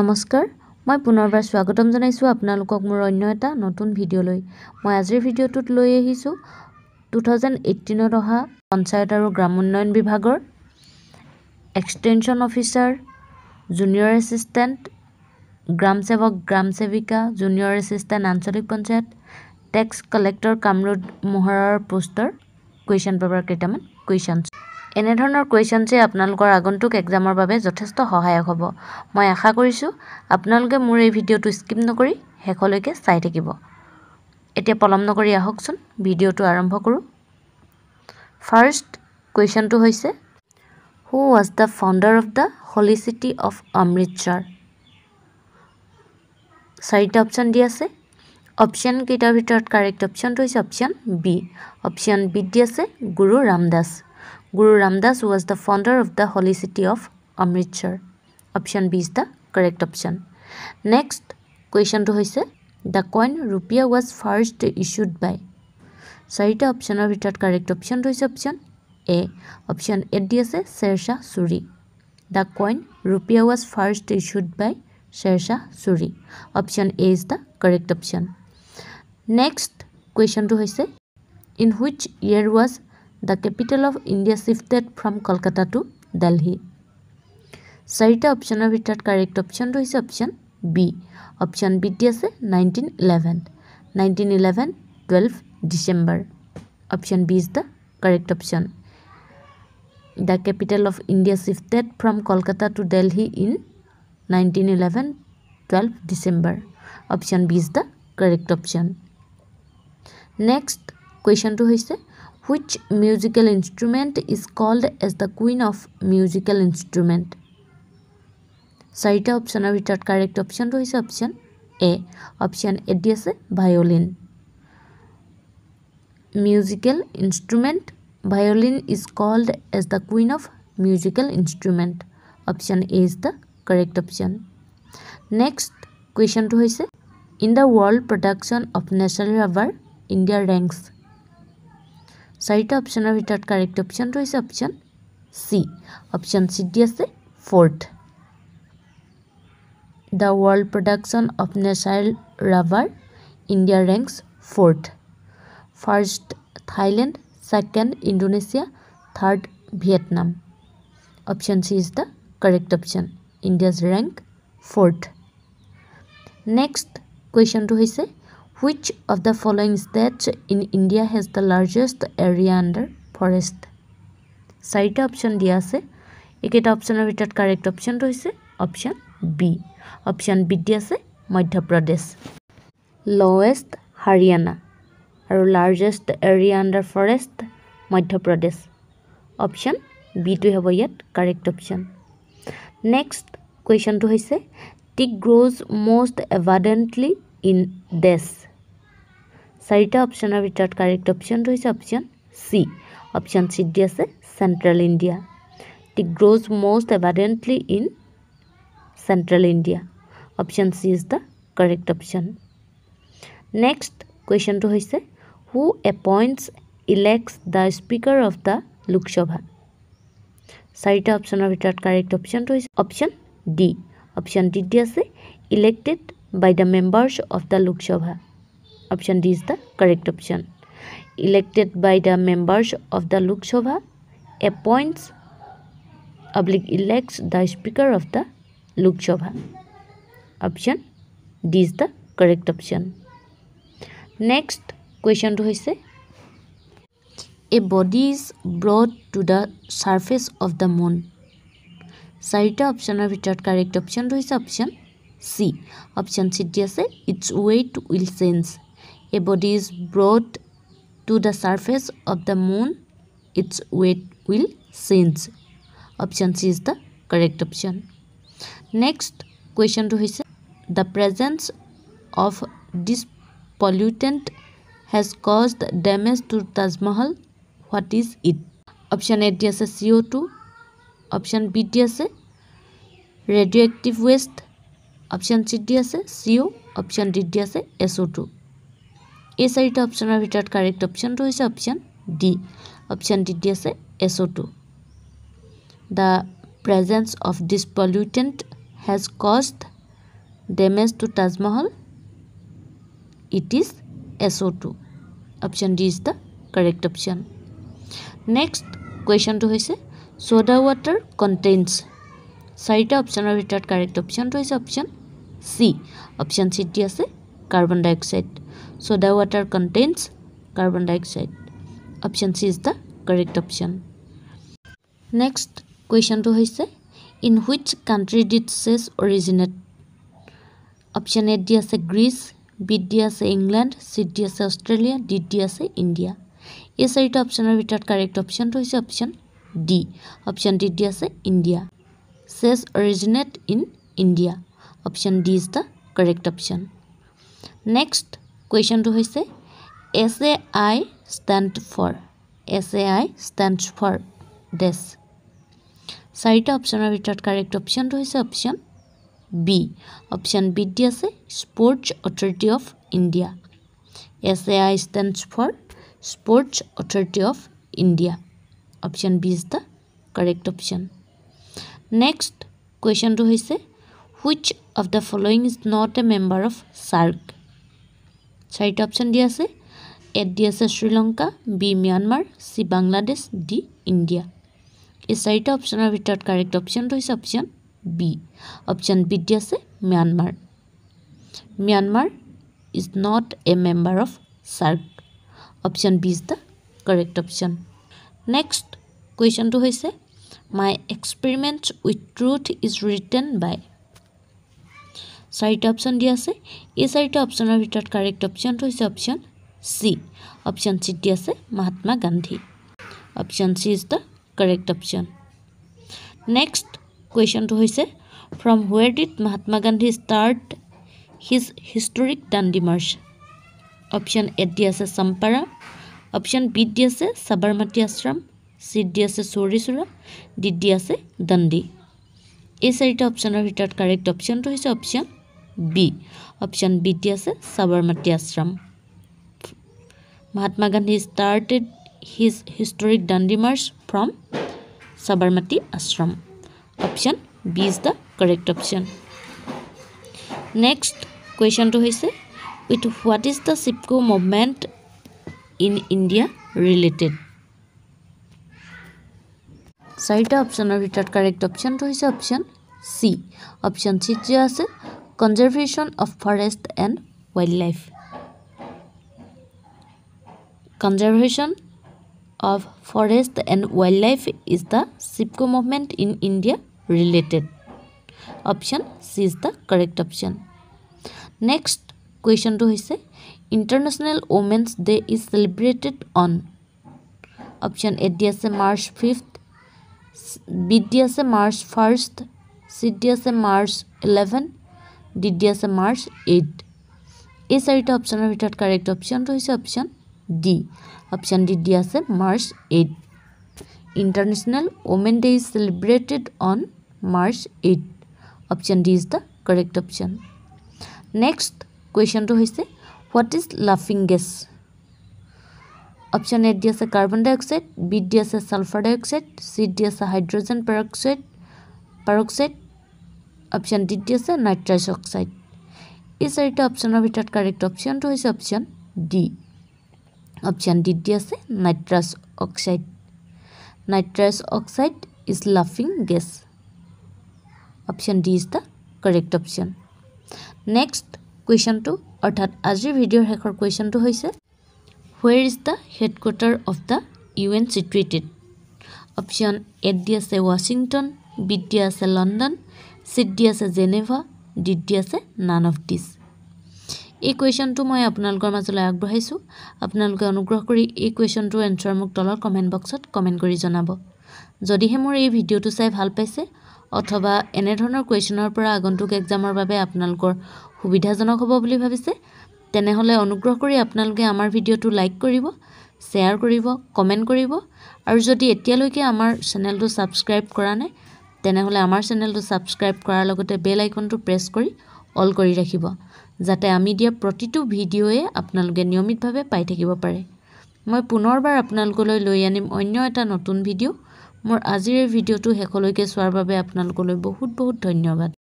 নমস্কাৰ মই পুনৰবাৰ স্বাগতম জনাইছোঁ আপোনালোকক মোৰ অন্য এটা নতুন ভিডিঅ'লৈ মই আজিৰ ভিডিঅ'টোত লৈ আহিছোঁ টু থাউজেণ্ড এইটিনত অহা পঞ্চায়ত আৰু গ্ৰামোন্নয়ন বিভাগৰ এক্সটেনশ্যন অফিচাৰ জুনিয়ৰ এছিষ্টেণ্ট গ্ৰামসেৱক গ্ৰামসেৱিকা জুনিয়ৰ এছিষ্টেণ্ট আঞ্চলিক পঞ্চায়ত টেক্স কালেক্টৰ কামৰূপ মোহৰৰ পোষ্টৰ কুৱেশ্যন পেপাৰ কেইটামান কুৱেশ্যনছ এনেধৰণৰ কুৱেশ্যনছে আপোনালোকৰ আগন্তুক এক্সামৰ বাবে যথেষ্ট সহায়ক হ'ব মই আশা কৰিছোঁ আপোনালোকে মোৰ এই ভিডিঅ'টো স্কিপ নকৰি শেষলৈকে চাই থাকিব এতিয়া পলম নকৰি আহকচোন ভিডিঅ'টো আৰম্ভ কৰোঁ ফাৰ্ষ্ট কুৱেশ্যনটো হৈছে who was the founder of the holy city of Amritsar চাৰিটা অপশ্যন দি আছে অপশ্যন কেইটাৰ ভিতৰত কাৰেক্ট অপশ্যনটো হৈছে অপশ্যন বি অপশ্যন বিত দি আছে Guru Ramdas Guru Ramdas was the founder of the holy city of Amritsar. Option B is the correct option. Next question to hoise the coin rupiah was first issued by. Sarita option of it correct option to is option A. Option A DSA Sersha Suri. The coin rupiah was first issued by Sersha Suri. Option A is the correct option. Next question to hoise in which year was the capital of India shifted from Kolkata to Delhi চাৰিটা অপশ্যনৰ ভিতৰত correct অপশ্যনটো হৈছে option B option B টি আছে nineteen eleven nineteen eleven twelve December option B is the correct option the capital of India shifted from Kolkata to Delhi in nineteen eleven twelve December option B is the correct option next কুৱেশ্যনটো হৈছে which musical instrument is called as the queen of musical instrument চাৰিটা অপশ্যনৰ ভিতৰত correct অপশ্যনটো হৈছে option A option A ডি আছে violin musical instrument violin is called as the queen of musical instrument option A is the correct option next কুৱেশ্যনটো হৈছে in the world production of natural rubber India ranks চাৰিটা অপশ্যনৰ ভিতৰত correct অপশ্যনটো হৈছে option C option চিত দি আছে fourth the world production of natural rubber India ranks fourth first Thailand second Indonesia third Vietnam option C is the correct option India's rank fourth next কুৱেশ্যনটো হৈছে which of the following states in India has the largest area under forest? Sight option dia se. Ekita option of it correct option to se. Option B. Option B dia se. Madhya Pradesh. Lowest Haryana. Our largest area under forest. Madhya Pradesh. Option B to have a yet correct option. Next question to se. Tick grows most abundantly in this. চাৰিটা অপশ্যনৰ ভিতৰত correct option হৈছে option C option C D আছে central India the grows most abundantly in central India option C is the correct option next কুৱেশ্যনটো হৈছে who appoints elects the speaker of the Lok Sabha চাৰিটা অপশ্যনৰ ভিতৰত কাৰেক্ট অপশ্যনটো হৈছে option D option D D আছে elected by the members of the Lok Sabha option D is the correct option elected by the members of the Lok Sabha appoints public elects the speaker of the Lok Sabha option D is the correct option next কুৱেশ্যনটো হৈছে a body is brought to the surface of the moon অপশ্যনৰ ভিতৰত correct অপশ্যনটো হৈছে option C option option city আছে it's weight will change a body is brought to the surface of the moon its weight will change option c is the correct option next question to is the presence of this pollutant has caused damage to taj mahal what is it option a is co2 option b is radioactive waste option c is co option d is so2 এই চাৰিটা অপশ্যনৰ ভিতৰত correct অপশ্যনটো হৈছে option D option D D আছে S O' to the presence of this পলিউটেণ্ট has কষ্ট damage two Taj Mahal it is S O' two option D is the correct option next কুৱেশ্যনটো হৈছে চ'দা ৱাটাৰ কণ্টেইনছ চাৰিটা অপশ্যনৰ ভিতৰত correct অপশ্যনটো হৈছে option C option চিত দি আছে carbon dioxide. Soda water contains carbon dioxide. Option C is the correct option. Next question to Hise In which country did cess originate? Option A Dias Greece, B Dias England, C Dias Australia, D Dias India. Is it option or without correct option to Hise? Option D. Option D Dias India. Cess originate in India. Option D is the correct option. Next কুৱেশ্যনটো হৈছে S A I stand for S A I stand for dash চাৰিটা অপশ্যনৰ ভিতৰত correct অপশ্যনটো হৈছে option B option B দি আছে sports authority of India S A I stand for sports authority of India option B is the correct option next কুৱেশ্যনটো হৈছে which of the following is not a member of SAARC চাৰিটা option দিয়া আছে এত দি আছে Sri Lanka B Myanmar C Bangladesh D India এই চাৰিটা অপশ্যনৰ ভিতৰত কাৰেক্ট অপশ্যনটো হৈছে অপশ্যন বি অপশ্যন বি দি আছে Myanmar Myanmar is not a member of SAARC option B is the correct option next কুৱেশ্যনটো হৈছে my experiment with truth is written by চাৰিটা অপশ্যন দিয়া আছে এই চাৰিটা অপশ্যনৰ ভিতৰত কাৰেক্ট অপশ্যনটো হৈছে অপশ্যন চি অপশ্যন চিত দিয়া আছে Mahatma Gandhi option C is the correct option next কুৱেশ্যনটো হৈছে from where did Mahatma Gandhi start his historic Dandi march option এত দি আছে চম্পাৰা অপশ্যন বিত দি আছে চাবাৰমাটি আশ্ৰম চিত দি আছে চৌৰিচোৰা ডিত দি আছে দাণ্ডি এই চাৰিটা অপশ্যনৰ ভিতৰত কাৰেক্ট অপশ্যনটো হৈছে অপশ্যন বি অপশ্যন বি টি আছে Sabarmati Ashram Mahatma Gandhi started his historic Dandi march from Sabarmati Ashram option B is the correct option next কুৱেশ্যনটো হৈছে with what is the Chipko movement in India related চাৰিটা অপশ্যনৰ ভিতৰত কাৰেক্ট অপশ্যনটো হৈছে অপশ্যন চি অপশ্যন চিত যে আছে conservation of forest and wildlife conservation of forest and wildlife is the Chipko movement in India related option C is the correct option next কুৱেশ্যনটো হৈছে international women's day is celebrated on option A ডি আছে March fifth B ডি আছে March first C ডি আছে March eleven D D আছে March eight এই চাৰিটা অপশ্যনৰ ভিতৰত কাৰেক্ট অপশ্যনটো হৈছে option D option D D আছে March eight international women day is celebrated on March eight option D is the correct option next কুৱেশ্যনটো হৈছে হোৱাট ইজ লাফিং গেছ অপশ্যন এ ডি আছে কাৰ্বন ডাইঅক্সাইড বি ডি আছে ছালফাৰ ডাইঅক্সাইড চি ডি আছে হাইড্ৰজেন পাৰক্সাইড পাৰক্সাইড অপশ্যন ডিত দি আছে নাইট্ৰাইচ অক্সাইড এই চাৰিটা অপশ্যনৰ ভিতৰত কাৰেক্ট অপশ্যনটো হৈছে অপশ্যন ডি অপশ্যন ডিত দি আছে nitrous oxide nitrous oxide is লাফিং gas option D is the correct option next কুৱেশ্যনটো অৰ্থাৎ আজিৰ ভিডিঅ'ৰ শেষৰ কুৱেশ্যনটো হৈছে where is the headquarter of the U N situated option এত দি আছে ৱাশ্বিংটন বি দি আছে লণ্ডন দি আছে জেনেভা ডিডি আছে নান অফ ডিছ এই কুৱেশ্যনটো মই আপোনালোকৰ মাজলৈ আগবঢ়াইছোঁ আপোনালোকে অনুগ্ৰহ কৰি এই কুৱেশ্যনটোৰ এনচাৰ মোক তলৰ কমেণ্ট বক্সত কমেণ্ট কৰি জনাব যদিহে মোৰ এই ভিডিঅ'টো চাই ভাল পাইছে অথবা এনেধৰণৰ কুৱেশ্যনৰ পৰা আগন্তুক এক্সামৰ বাবে আপোনালোকৰ সুবিধাজনক হ'ব বুলি ভাবিছে তেনেহ'লে অনুগ্ৰহ কৰি আপোনালোকে আমাৰ ভিডিঅ'টো লাইক কৰিব শ্বেয়াৰ কৰিব কমেণ্ট কৰিব আৰু যদি এতিয়ালৈকে আমাৰ চেনেলটো ছাবস্ক্ৰাইব কৰা নাই তেনেহ'লে আমাৰ চেনেলটো ছাবস্ক্ৰাইব কৰাৰ লগতে বেল আইকনটো প্ৰেছ কৰি অল কৰি ৰাখিব যাতে আমি দিয়া প্ৰতিটো ভিডিঅ'য়ে আপোনালোকে নিয়মিতভাৱে পাই থাকিব পাৰে মই পুনৰবাৰ আপোনালোকলৈ লৈ আনিম অন্য এটা নতুন ভিডিঅ' মোৰ আজিৰ এই ভিডিঅ'টো শেষলৈকে চোৱাৰ বাবে আপোনালোকলৈ বহুত বহুত ধন্যবাদ